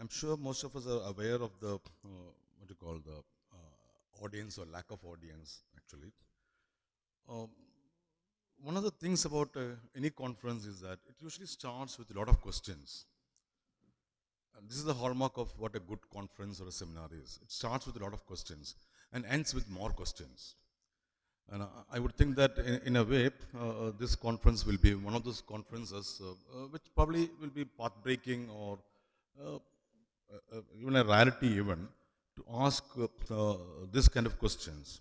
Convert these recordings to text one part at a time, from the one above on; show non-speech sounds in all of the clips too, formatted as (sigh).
I'm sure most of us are aware of the, uh, what do you call the uh, audience or lack of audience, actually. Um, one of the things about uh, any conference is that it usually starts with a lot of questions. And this is the hallmark of what a good conference or a seminar is. It starts with a lot of questions and ends with more questions. And I would think that in, in a way, uh, uh, this conference will be one of those conferences uh, uh, which probably will be path breaking or uh, uh, even a rarity even, to ask uh, this kind of questions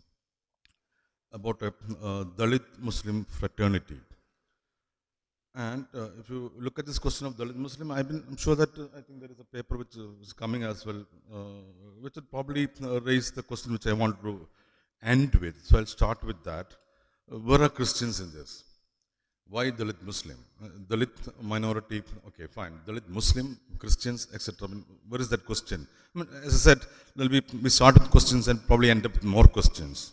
about a uh, Dalit Muslim fraternity. And uh, if you look at this question of Dalit Muslim, i am sure that uh, I think there is a paper which is coming as well, which would probably raise the question which I want to end with. So I'll start with that. where are Christians in this? why Dalit Muslim? Dalit minority, okay, fine. Dalit Muslim, Christians, etc. I mean, where is that question? I mean, as I said, there'll be, we start with questions and probably end up with more questions.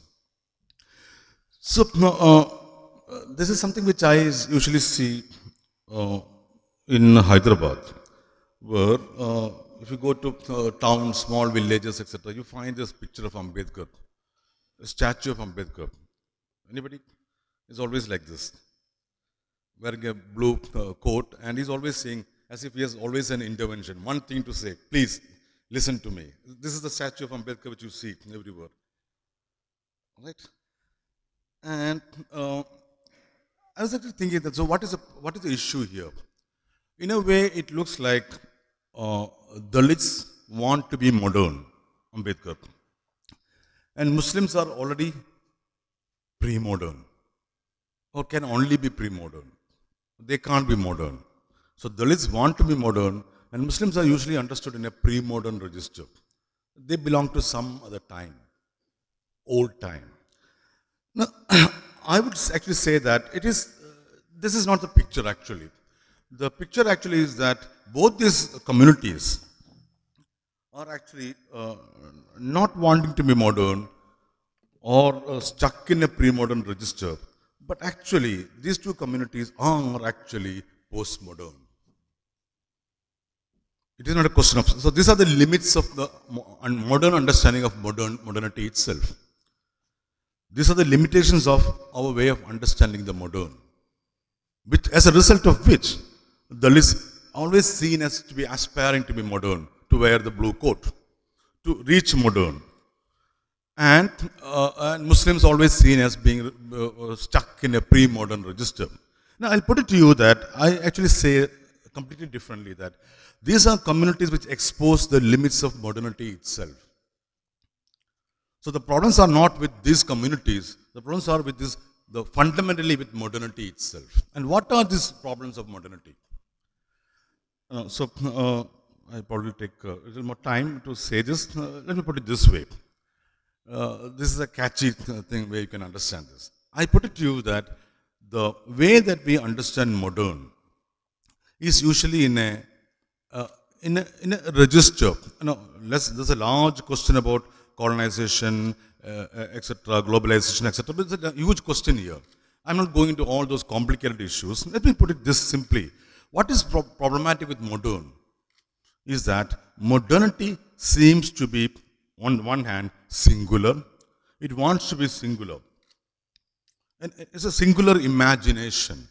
So, uh, uh, this is something which I usually see uh, in Hyderabad, where uh, if you go to uh, towns, small villages, etc., you find this picture of Ambedkar, a statue of Ambedkar. Anybody? It's always like this wearing a blue uh, coat, and he's always saying, as if he has always an intervention, one thing to say, please listen to me. This is the statue of Ambedkar which you see everywhere. Right? And uh, I was actually thinking that, so what is, the, what is the issue here? In a way, it looks like uh, Dalits want to be modern, Ambedkar. And Muslims are already pre-modern or can only be pre-modern they can't be modern. So Dalits want to be modern, and Muslims are usually understood in a pre-modern register. They belong to some other time, old time. Now, (coughs) I would actually say that it is, uh, this is not the picture actually. The picture actually is that both these communities are actually uh, not wanting to be modern or uh, stuck in a pre-modern register but actually, these two communities are actually postmodern. It is not a question of. So these are the limits of the modern understanding of modern modernity itself. These are the limitations of our way of understanding the modern, which as a result of which the is always seen as to be aspiring to be modern, to wear the blue coat, to reach modern, and, uh, and, Muslims always seen as being uh, uh, stuck in a pre-modern register. Now, I'll put it to you that I actually say completely differently that these are communities which expose the limits of modernity itself. So the problems are not with these communities. The problems are with this, the fundamentally with modernity itself. And what are these problems of modernity? Uh, so uh, I probably take a little more time to say this. Uh, let me put it this way. Uh, this is a catchy thing where you can understand this. I put it to you that the way that we understand modern is usually in a, uh, in a, in a register. You there's a large question about colonization, uh, uh etc., globalization, etc. But it's a huge question here. I'm not going into all those complicated issues. Let me put it this simply. What is pro problematic with modern is that modernity seems to be on one hand singular, it wants to be singular. And it's a singular imagination.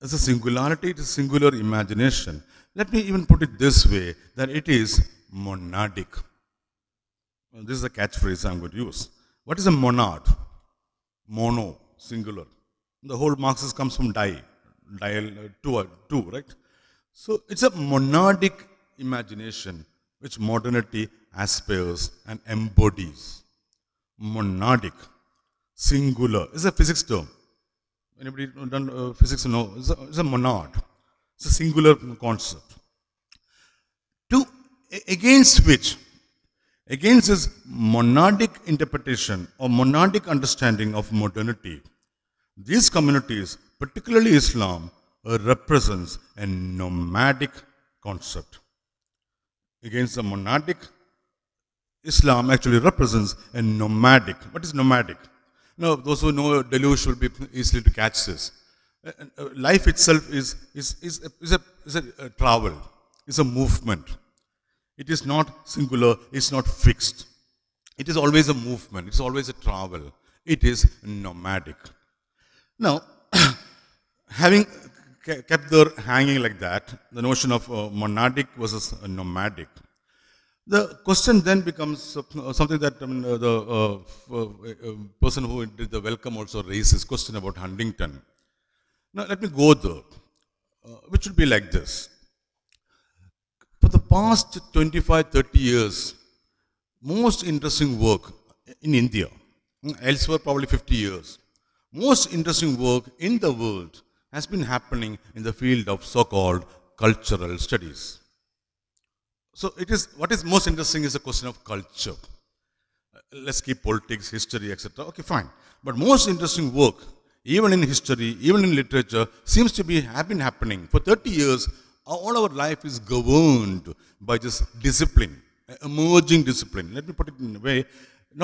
It's a singularity, it is singular imagination. Let me even put it this way that it is monadic. This is a catchphrase I'm going to use. What is a monad? Mono, singular. The whole Marxist comes from die, dial, uh, two, uh, two, right? So it's a monadic imagination which modernity aspires and embodies. Monadic, singular, is a physics term. Anybody done uh, physics? No, it's a, it's a monad. It's a singular concept. To against which, against this monadic interpretation or monadic understanding of modernity, these communities, particularly Islam, uh, represents a nomadic concept. Against the monadic Islam actually represents a nomadic. What is nomadic? Now, those who know deluge will be easily to catch this. Uh, uh, life itself is, is, is, a, is, a, is a, a uh, travel, it's a movement. It is not singular, it's not fixed. It is always a movement, it's always a travel. It is nomadic. Now, (coughs) having kept their hanging like that, the notion of monadic versus nomadic, the question then becomes uh, something that I mean, uh, the uh, uh, person who did the welcome also raised question about Huntington. Now let me go there, uh, which would be like this. For the past 25, 30 years, most interesting work in India, mm, elsewhere probably 50 years, most interesting work in the world has been happening in the field of so-called cultural studies. So it is, what is most interesting is the question of culture. Uh, let's keep politics, history, etc. Okay, fine. But most interesting work, even in history, even in literature, seems to be have been happening. For 30 years, all our life is governed by this discipline, emerging discipline. Let me put it in a way,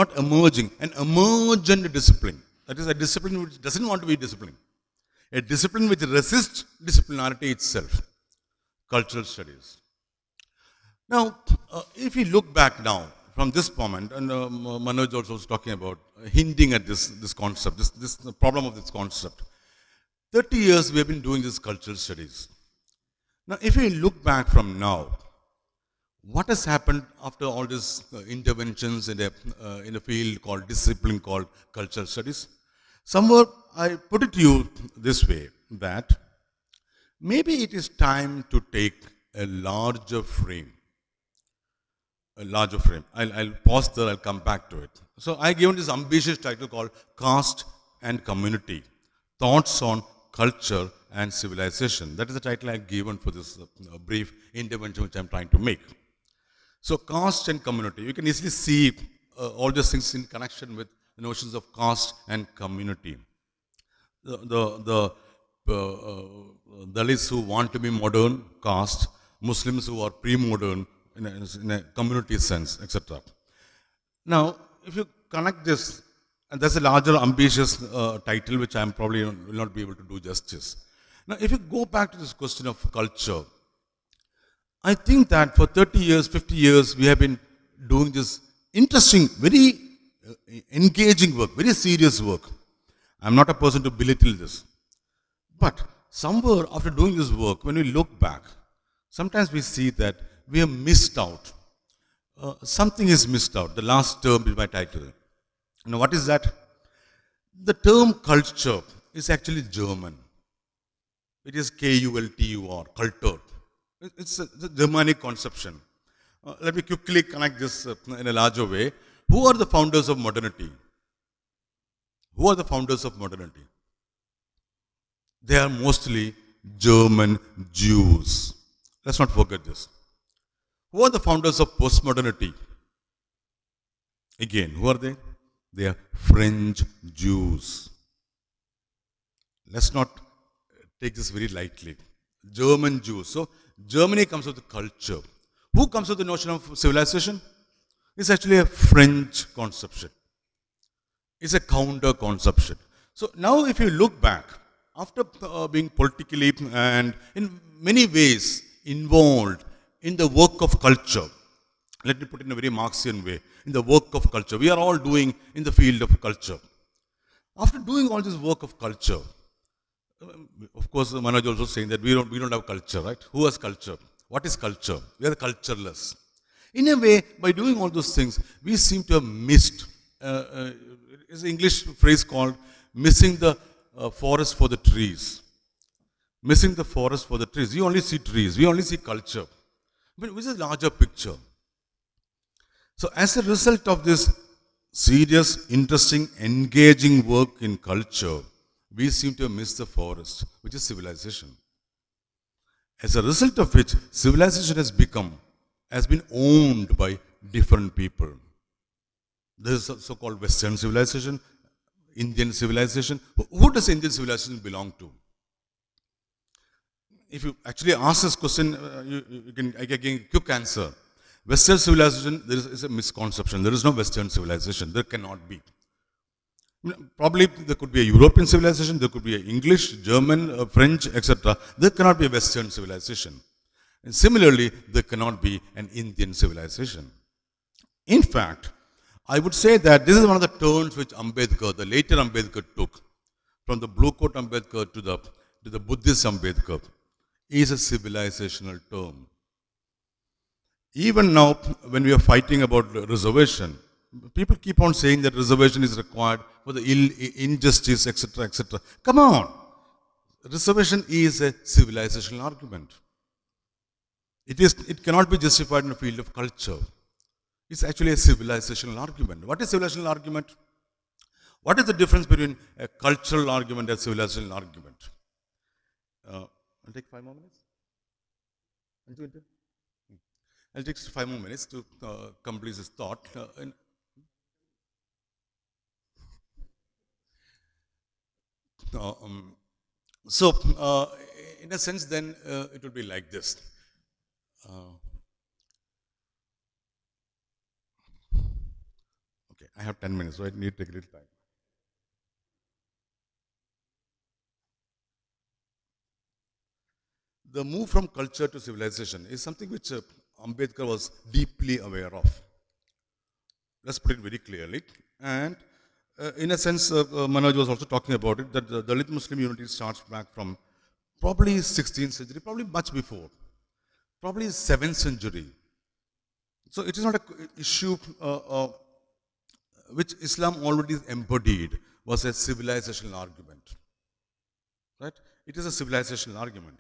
not emerging, an emergent discipline. That is a discipline which doesn't want to be disciplined. A discipline which resists disciplinarity itself. Cultural studies, now, uh, if you look back now from this moment, and uh, Manoj also was talking about uh, hinting at this, this concept, this, this problem of this concept. 30 years we have been doing this cultural studies. Now, if we look back from now, what has happened after all these uh, interventions in a, uh, in a field called discipline called cultural studies? Somewhere I put it to you this way that maybe it is time to take a larger frame a larger frame. I'll, I'll pause there, I'll come back to it. So I gave this ambitious title called Caste and Community, Thoughts on Culture and Civilization. That is the title I've given for this uh, brief intervention which I'm trying to make. So caste and community, you can easily see uh, all these things in connection with the notions of caste and community. The, the, the uh, uh, Dalits who want to be modern, caste, Muslims who are pre-modern, in a, in a community sense, etc. Now, if you connect this, and that's a larger ambitious uh, title which I'm probably will not be able to do justice. Now, if you go back to this question of culture, I think that for 30 years, 50 years, we have been doing this interesting, very uh, engaging work, very serious work. I'm not a person to belittle this. But somewhere after doing this work, when we look back, sometimes we see that we have missed out. Uh, something is missed out. The last term is my title. Now, what is that? The term culture is actually German. It is K-U-L-T-U-R, Kultur. It's a, it's a Germanic conception. Uh, let me quickly connect this uh, in a larger way. Who are the founders of modernity? Who are the founders of modernity? They are mostly German Jews. Let's not forget this. Who are the founders of postmodernity? Again, who are they? They are French Jews. Let's not take this very lightly. German Jews. So, Germany comes with the culture. Who comes with the notion of civilization? It's actually a French conception. It's a counter conception. So, now if you look back, after uh, being politically and in many ways involved in the work of culture. Let me put it in a very Marxian way. In the work of culture. We are all doing in the field of culture. After doing all this work of culture, um, of course, Manoj also saying that we don't, we don't have culture, right? Who has culture? What is culture? We are cultureless. In a way, by doing all those things, we seem to have missed, uh, uh, it's an English phrase called missing the uh, forest for the trees. Missing the forest for the trees. You only see trees. We only see culture but which is larger picture. So as a result of this serious, interesting, engaging work in culture, we seem to miss the forest, which is civilization. As a result of which, civilization has become, has been owned by different people. This is so-called Western civilization, Indian civilization. Who does Indian civilization belong to? if you actually ask this question, uh, you, you, can I give a quick answer. Western civilization, there is, is, a misconception. There is no Western civilization. There cannot be. Probably there could be a European civilization, there could be an English, German, uh, French, etc. There cannot be a Western civilization. And similarly, there cannot be an Indian civilization. In fact, I would say that this is one of the turns which Ambedkar, the later Ambedkar took, from the blue coat Ambedkar to the, to the Buddhist Ambedkar is a civilizational term. Even now, when we are fighting about reservation, people keep on saying that reservation is required for the ill, injustice, etc., etc. Come on! Reservation is a civilizational argument. It, is, it cannot be justified in the field of culture. It's actually a civilizational argument. What is civilizational argument? What is the difference between a cultural argument and a civilizational argument? Uh, I'll take five more minutes. Hmm. I'll take five more minutes to uh, complete this thought. Uh, uh um, so, uh, in a sense, then uh, it would be like this. Uh, okay, I have 10 minutes, so I need to take a little time. the move from culture to civilization is something which uh, Ambedkar was deeply aware of. Let's put it very clearly. And uh, in a sense, uh, uh Manoj was also talking about it, that the Dalit Muslim unity starts back from probably 16th century, probably much before, probably 7th century. So it is not an issue uh, uh, which Islam already embodied was a civilizational argument. Right? It is a civilizational argument.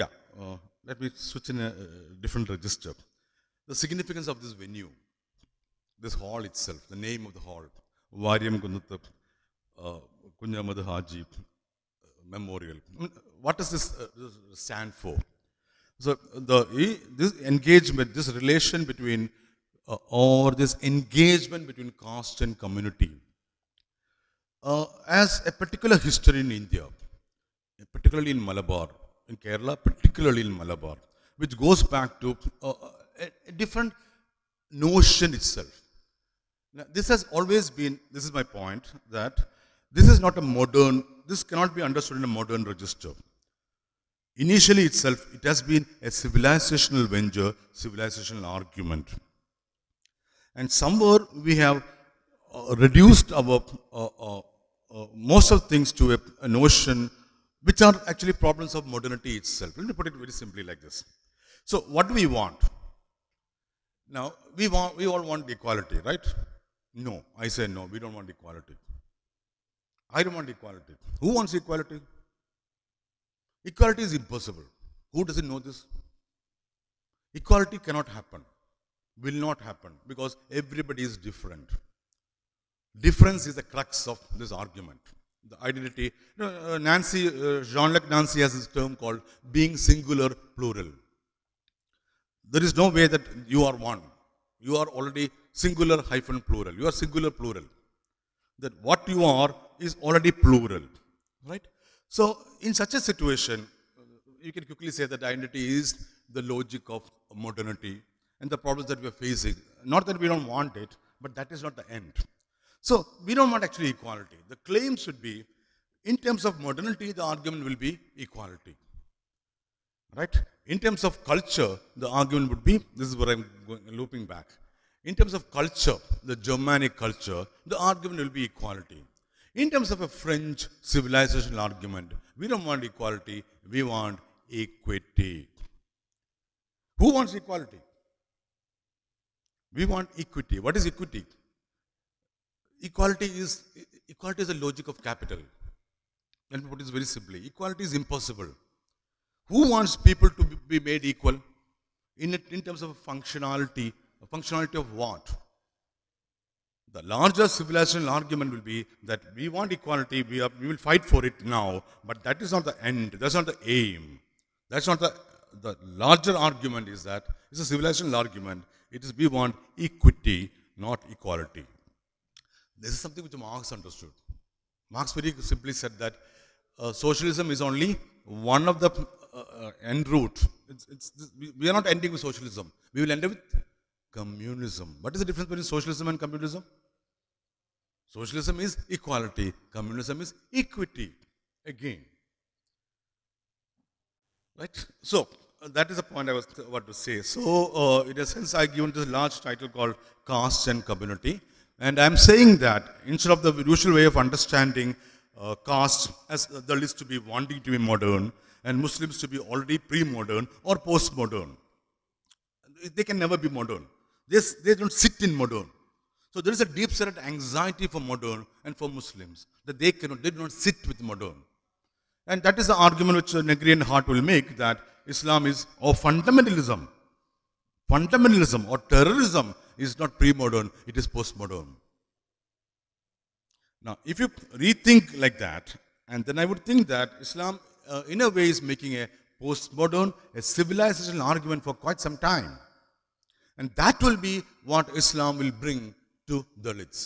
Yeah, uh, let me switch in a uh, different register. The significance of this venue, this hall itself, the name of the hall, Variam Kundathap, uh, Kunyamad Haji uh, Memorial. What does uh, this, stand for? So the, this engagement, this relation between, uh, or this engagement between caste and community, has a particular history in India, particularly in Malabar in Kerala, particularly in Malabar, which goes back to uh, uh a, different notion itself. Now, this has always been, this is my point, that this is not a modern, this cannot be understood in a modern register. Initially itself, it has been a civilizational venture, civilizational argument. And somewhere we have uh, reduced our uh, uh, uh most of things to a, a notion which are actually problems of modernity itself. Let me put it very simply like this. So, what do we want? Now, we, want, we all want equality, right? No, I say no, we don't want equality. I don't want equality. Who wants equality? Equality is impossible. Who doesn't know this? Equality cannot happen, will not happen because everybody is different. Difference is the crux of this argument the identity. No, uh, Nancy, uh, Jean-Luc Nancy has this term called being singular plural. There is no way that you are one. You are already singular hyphen plural. You are singular plural. That what you are is already plural, right? So in such a situation, you can quickly say that identity is the logic of modernity and the problems that we are facing. Not that we don't want it, but that is not the end. So we don't want actually equality. The claim should be, in terms of modernity, the argument will be equality. Right? In terms of culture, the argument would be, this is where I'm going, looping back. In terms of culture, the Germanic culture, the argument will be equality. In terms of a French civilizational argument, we don't want equality, we want equity. Who wants equality? We want equity. What is equity? Equality is, equality is the logic of capital. Let me put it very simply. Equality is impossible. Who wants people to be made equal in, in terms of functionality? Functionality of what? The larger civilizational argument will be that we want equality, we, are, we will fight for it now, but that is not the end, that's not the aim. That's not the, the larger argument is that, it's a civilizational argument, it is we want equity, not equality. This is something which Marx understood. Marx very simply said that uh, socialism is only one of the uh, uh end route. It's, it's, we are not ending with socialism. We will end with communism. What is the difference between socialism and communism? Socialism is equality. Communism is equity. Again. Right? So, uh, that is the point I was about to say. So, uh, in a sense, I given this large title called Caste and Community. And I'm saying that instead of the usual way of understanding uh, caste as the list to be wanting to be modern and Muslims to be already pre-modern or post-modern. They can never be modern. They, they don't sit in modern. So there is a deep-seated anxiety for modern and for Muslims that they cannot, they do not sit with modern. And that is the argument which the and heart will make that Islam is or fundamentalism fundamentalism or terrorism is not pre-modern, it is post-modern. Now, if you rethink like that, and then I would think that Islam, uh, in a way, is making a post-modern, a civilizational argument for quite some time. And that will be what Islam will bring to Dalits.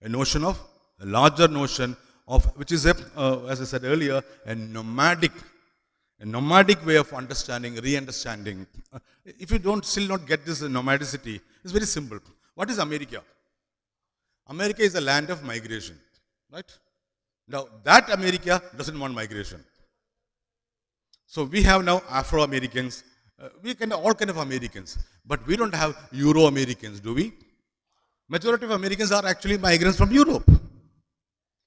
A notion of, a larger notion of, which is, a, uh, as I said earlier, a nomadic a nomadic way of understanding, re-understanding. If you don't still not get this nomadicity, it's very simple. What is America? America is a land of migration, right? Now that America doesn't want migration. So we have now Afro-Americans, uh, we can all kind of Americans, but we don't have Euro-Americans, do we? Majority of Americans are actually migrants from Europe.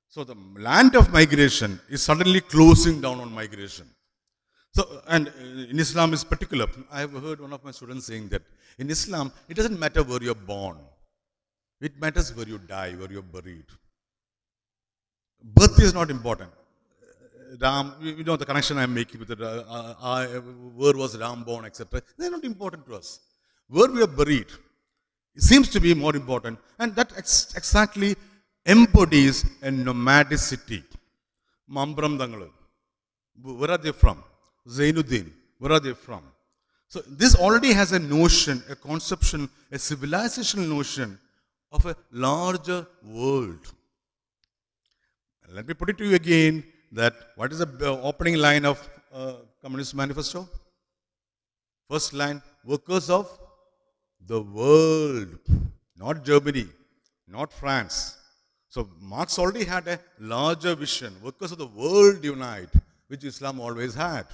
So the land of migration is suddenly closing down on migration. So, and uh, in Islam is particular. I have heard one of my students saying that in Islam, it doesn't matter where you're born. It matters where you die, where you're buried. Birth is not important. Uh, Ram, you know the connection I'm making with it, uh, I, where was Ram born, etc. They're not important to us. Where we are buried seems to be more important. And that ex exactly embodies a nomadicity. Mambram Dangal. Where are they from? Zainuddin. Where are they from? So this already has a notion, a conception, a civilizational notion of a larger world. Let me put it to you again that what is the uh, opening line of uh, Communist Manifesto? First line, workers of the world, not Germany, not France. So Marx already had a larger vision, workers of the world unite, which Islam always had.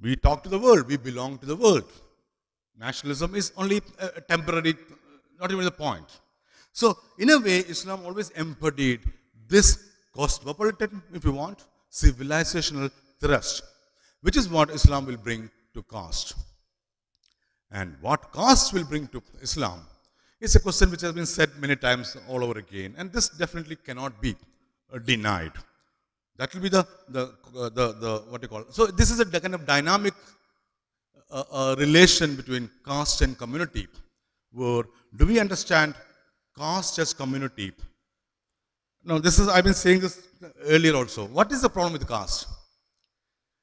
We talk to the world. We belong to the world. Nationalism is only a uh, temporary, not even the point. So, in a way, Islam always embodied this cosmopolitan, if you want, civilizational thrust, which is what Islam will bring to caste. And what caste will bring to Islam is a question which has been said many times all over again, and this definitely cannot be uh, denied. That will be the, the, uh, the, the, what you call. It. So this is a kind of dynamic uh, uh, relation between caste and community where do we understand caste as community? Now this is, I've been saying this earlier also. What is the problem with caste?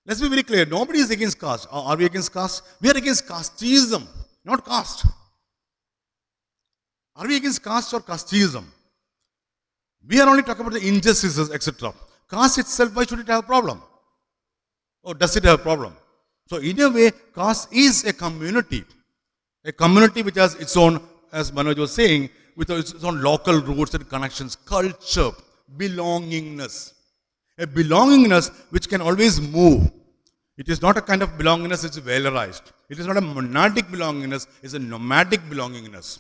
Let's be very clear. Nobody is against caste. Are we against caste? We are against casteism, not caste. Are we against caste or casteism? We are only talking about the injustices, etc cast itself, why should it have a problem? Or does it have a problem? So in a way, caste is a community. A community which has its own, as Manoj was saying, with its own local roots and connections, culture, belongingness. A belongingness which can always move. It is not a kind of belongingness is valorized. It is not a monadic belongingness, it's a nomadic belongingness,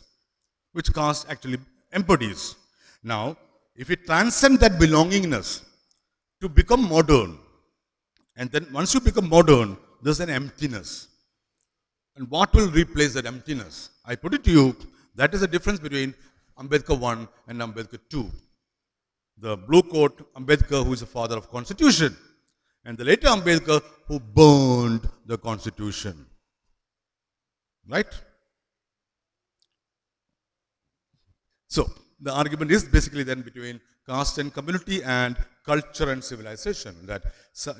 which caste actually embodies. Now, if we transcend that belongingness, to become modern. And then once you become modern, there's an emptiness. And what will replace that emptiness? I put it to you, that is the difference between Ambedkar 1 and Ambedkar 2. The blue coat Ambedkar who is the father of constitution and the later Ambedkar who burned the constitution. Right? So, the argument is basically then between caste and community and culture and civilization. That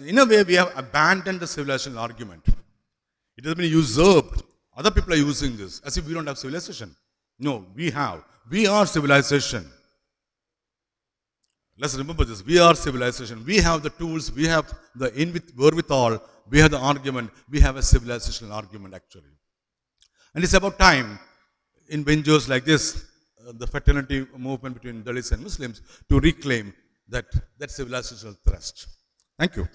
in a way we have abandoned the civilizational argument. It has been usurped. Other people are using this as if we don't have civilization. No, we have. We are civilization. Let's remember this. We are civilization. We have the tools. We have the in with, wherewithal. We have the argument. We have a civilizational argument actually. And it's about time in venues like this, uh, the fraternity movement between Dalits and Muslims to reclaim that, that civilizational thrust. Thank you.